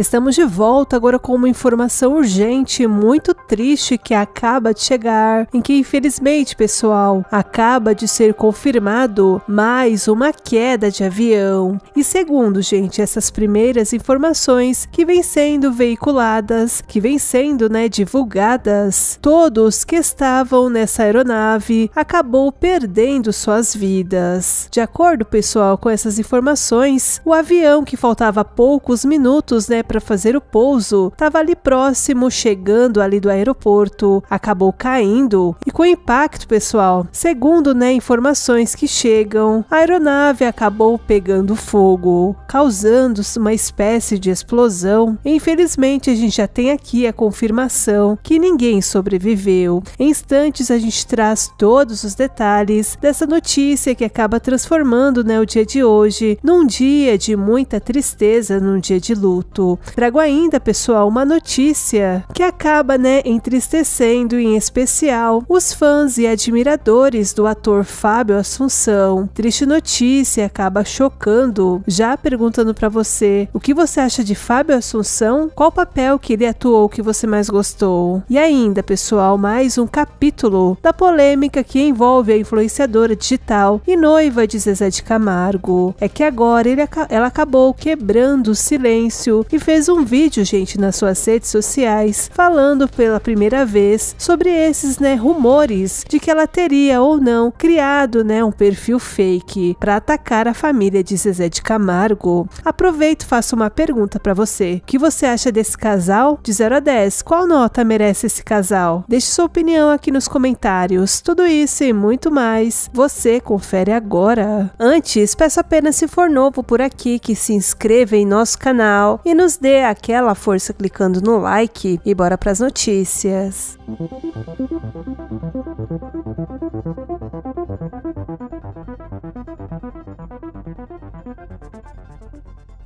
Estamos de volta agora com uma informação urgente e muito triste que acaba de chegar, em que infelizmente, pessoal, acaba de ser confirmado mais uma queda de avião. E segundo, gente, essas primeiras informações que vêm sendo veiculadas, que vêm sendo, né, divulgadas, todos que estavam nessa aeronave acabou perdendo suas vidas. De acordo, pessoal, com essas informações, o avião que faltava poucos minutos, né, para fazer o pouso, estava ali próximo, chegando ali do aeroporto, acabou caindo e com impacto, pessoal. Segundo né, informações que chegam, a aeronave acabou pegando fogo, causando uma espécie de explosão. Infelizmente, a gente já tem aqui a confirmação que ninguém sobreviveu. Em instantes, a gente traz todos os detalhes dessa notícia que acaba transformando né, o dia de hoje num dia de muita tristeza, num dia de luto. Trago ainda, pessoal, uma notícia que acaba, né, entristecendo em especial os fãs e admiradores do ator Fábio Assunção. Triste notícia, acaba chocando. Já perguntando para você, o que você acha de Fábio Assunção? Qual papel que ele atuou que você mais gostou? E ainda, pessoal, mais um capítulo da polêmica que envolve a influenciadora digital e noiva de Zezé de Camargo. É que agora ele, ela acabou quebrando o silêncio e fez um vídeo, gente, nas suas redes sociais, falando pela primeira vez sobre esses, né, rumores de que ela teria ou não criado, né, um perfil fake para atacar a família de Zezé de Camargo. Aproveito e faço uma pergunta para você. O que você acha desse casal? De 0 a 10, qual nota merece esse casal? Deixe sua opinião aqui nos comentários. Tudo isso e muito mais, você confere agora. Antes, peço apenas se for novo por aqui que se inscreva em nosso canal e nos dê aquela força clicando no like e bora para as notícias.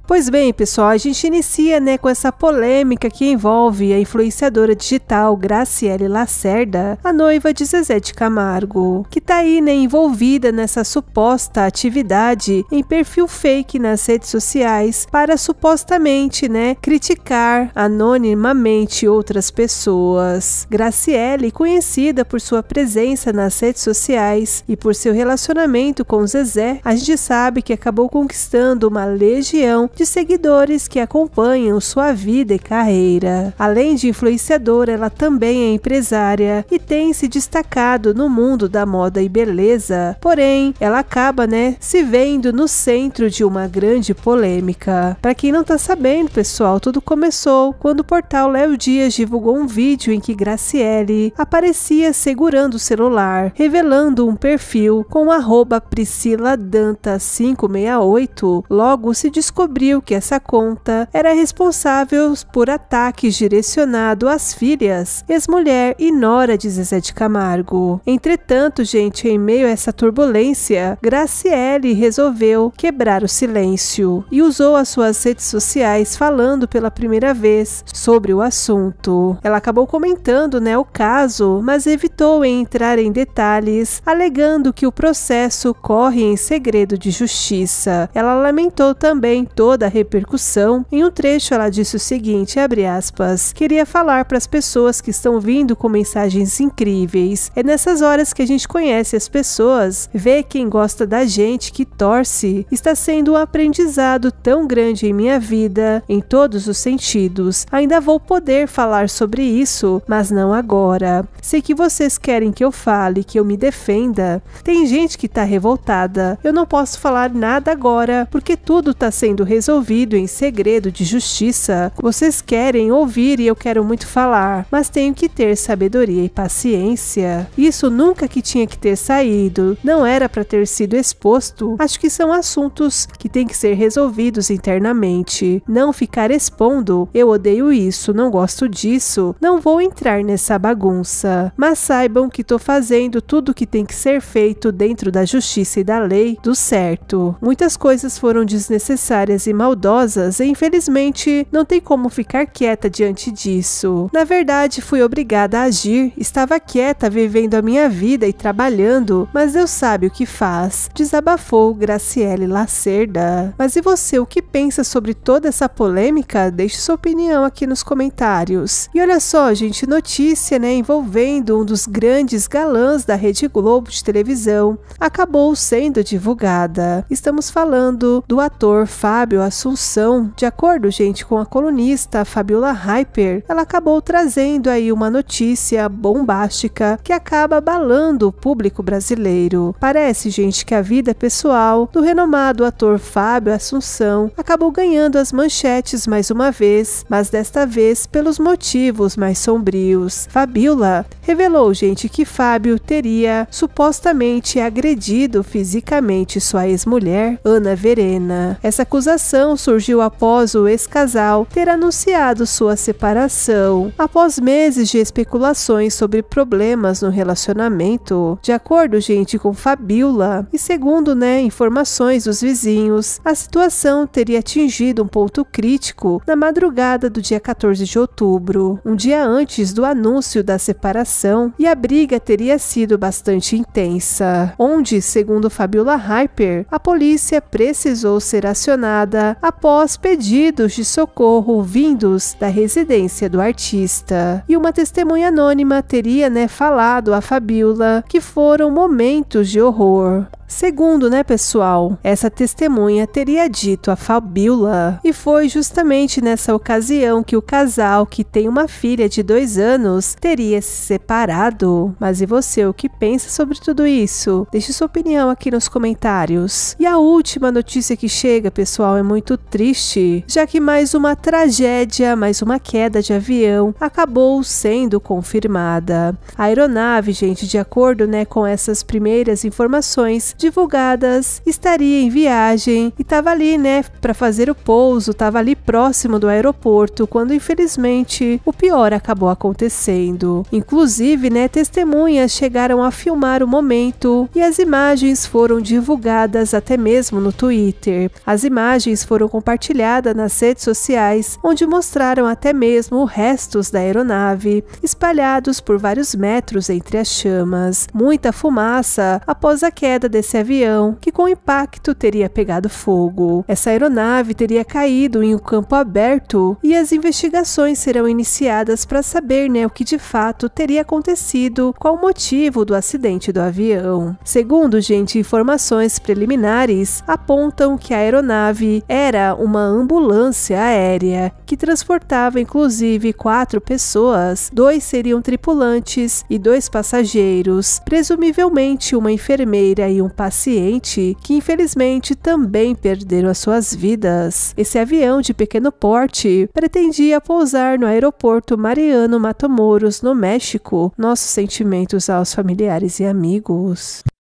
Pois bem, pessoal, a gente inicia né, com essa polêmica que envolve a influenciadora digital Graciele Lacerda, a noiva de Zezé de Camargo, que tá aí né, envolvida nessa suposta atividade em perfil fake nas redes sociais para supostamente né, criticar anonimamente outras pessoas. Graciele, conhecida por sua presença nas redes sociais e por seu relacionamento com Zezé, a gente sabe que acabou conquistando uma legião de seguidores que acompanham sua vida e carreira. Além de influenciadora, ela também é empresária e tem se destacado no mundo da moda e beleza. Porém, ela acaba, né, se vendo no centro de uma grande polêmica. Para quem não tá sabendo, pessoal, tudo começou quando o portal Léo Dias divulgou um vídeo em que Graciele aparecia segurando o celular, revelando um perfil com Priscila Danta 568. Logo se descobriu descobriu que essa conta era responsável por ataques direcionados às filhas, ex-mulher e nora de Zezé de Camargo. Entretanto, gente, em meio a essa turbulência, Graciele resolveu quebrar o silêncio e usou as suas redes sociais falando pela primeira vez sobre o assunto. Ela acabou comentando, né, o caso, mas evitou entrar em detalhes, alegando que o processo corre em segredo de justiça. Ela lamentou também toda toda a repercussão, em um trecho ela disse o seguinte, aspas, queria falar para as pessoas que estão vindo com mensagens incríveis. É nessas horas que a gente conhece as pessoas, vê quem gosta da gente, que torce. Está sendo um aprendizado tão grande em minha vida, em todos os sentidos. Ainda vou poder falar sobre isso, mas não agora. Sei que vocês querem que eu fale, que eu me defenda. Tem gente que está revoltada. Eu não posso falar nada agora, porque tudo está sendo resolvido resolvido em segredo de justiça. Vocês querem ouvir e eu quero muito falar, mas tenho que ter sabedoria e paciência. Isso nunca que tinha que ter saído, não era para ter sido exposto. Acho que são assuntos que têm que ser resolvidos internamente. Não ficar expondo, eu odeio isso, não gosto disso, não vou entrar nessa bagunça. Mas saibam que tô fazendo tudo o que tem que ser feito dentro da justiça e da lei do certo. Muitas coisas foram desnecessárias e maldosas e infelizmente não tem como ficar quieta diante disso. Na verdade, fui obrigada a agir, estava quieta vivendo a minha vida e trabalhando, mas Deus sabe o que faz, desabafou Graciele Lacerda. Mas e você, o que pensa sobre toda essa polêmica? Deixe sua opinião aqui nos comentários. E olha só, gente, notícia, né, envolvendo um dos grandes galãs da Rede Globo de televisão acabou sendo divulgada. Estamos falando do ator Fábio Assunção. De acordo, gente, com a colunista Fabiola Hyper, ela acabou trazendo aí uma notícia bombástica que acaba abalando o público brasileiro. Parece, gente, que a vida pessoal do renomado ator Fábio Assunção acabou ganhando as manchetes mais uma vez, mas desta vez pelos motivos mais sombrios. Fabiola revelou, gente, que Fábio teria supostamente agredido fisicamente sua ex-mulher, Ana Verena. Essa acusação surgiu após o ex-casal ter anunciado sua separação. Após meses de especulações sobre problemas no relacionamento, de acordo, gente, com Fabiola, e segundo, né, informações dos vizinhos, a situação teria atingido um ponto crítico na madrugada do dia 14 de outubro, um dia antes do anúncio da separação, e a briga teria sido bastante intensa, onde, segundo Fabiola Harper, a polícia precisou ser acionada após pedidos de socorro vindos da residência do artista. E uma testemunha anônima teria né, falado a Fabiola que foram momentos de horror. Segundo, né, pessoal, essa testemunha teria dito a Fabiola, e foi justamente nessa ocasião que o casal, que tem uma filha de dois anos, teria se separado. Mas e você, o que pensa sobre tudo isso? Deixe sua opinião aqui nos comentários. E a última notícia que chega, pessoal, é muito triste, já que mais uma tragédia, mais uma queda de avião acabou sendo confirmada. A aeronave, gente, de acordo, né, com essas primeiras informações, divulgadas, estaria em viagem e estava ali, né, para fazer o pouso, estava ali próximo do aeroporto, quando infelizmente o pior acabou acontecendo. Inclusive, né, testemunhas chegaram a filmar o momento e as imagens foram divulgadas até mesmo no Twitter. As imagens foram compartilhadas nas redes sociais, onde mostraram até mesmo restos da aeronave espalhados por vários metros entre as chamas. Muita fumaça após a queda desse desse avião, que com impacto teria pegado fogo. Essa aeronave teria caído em um campo aberto e as investigações serão iniciadas para saber né, o que de fato teria acontecido, qual o motivo do acidente do avião. Segundo, gente, informações preliminares apontam que a aeronave era uma ambulância aérea que transportava inclusive quatro pessoas, dois seriam tripulantes e dois passageiros, presumivelmente uma enfermeira e um paciente, que infelizmente também perderam as suas vidas. Esse avião de pequeno porte pretendia pousar no aeroporto Mariano Matamoros, no México. Nossos sentimentos aos familiares e amigos.